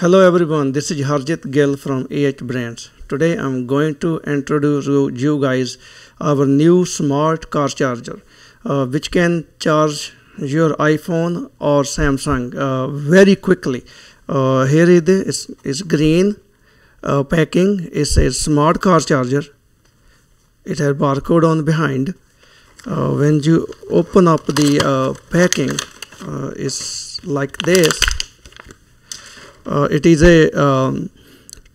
Hello everyone, this is Harjit Gill from AH Brands. Today I'm going to introduce you guys our new smart car charger uh, which can charge your iPhone or Samsung uh, very quickly. Uh, here it is, it's green uh, packing, it says smart car charger. It has barcode on behind. Uh, when you open up the uh, packing, it's like this uh, it is a um,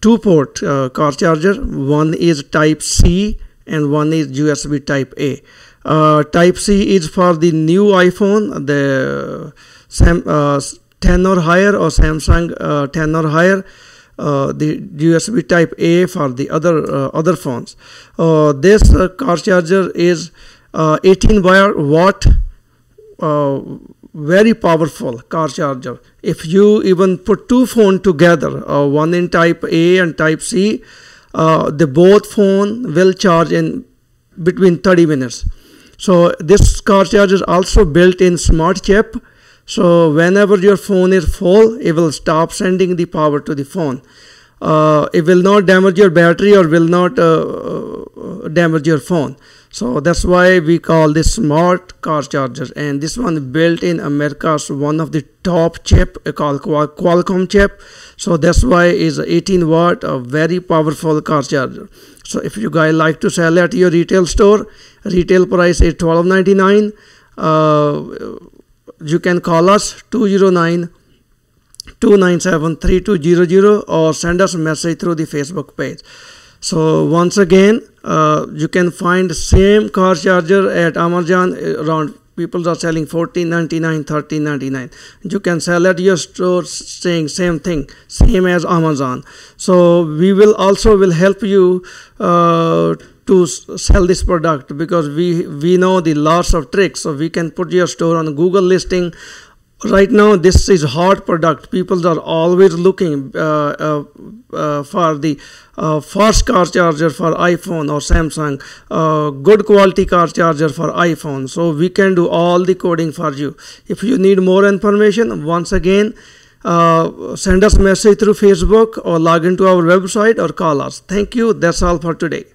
two port uh, car charger one is type C and one is USB type A uh, type C is for the new iPhone the Sam, 10 or higher or Samsung uh, 10 or higher uh, the USB type A for the other uh, other phones this car charger is 18 watt very powerful car charger. If you even put two phone together, uh, one in type A and type C, uh, the both phone will charge in between 30 minutes. So this car charger is also built in smart chip. So whenever your phone is full, it will stop sending the power to the phone uh, it will not damage your battery or will not uh, uh, damage your phone so that's why we call this smart car charger and this one built in america's one of the top chip uh, called qualcomm chip so that's why is 18 watt a very powerful car charger so if you guys like to sell at your retail store retail price is 12.99 uh, you can call us 209 2973200 or send us a message through the Facebook page. So once again, uh, you can find same car charger at Amazon. Uh, around people are selling 14.99 you can sell at your store saying same thing same as amazon so we will also will help you uh, to sell this product because we we know the lots of tricks so we can put your store on google listing right now this is hot product people are always looking uh, uh, uh for the uh, fast car charger for iphone or samsung uh, good quality car charger for iphone so we can do all the coding for you if you need more information once again send us message through facebook or log into our website or call us thank you that's all for today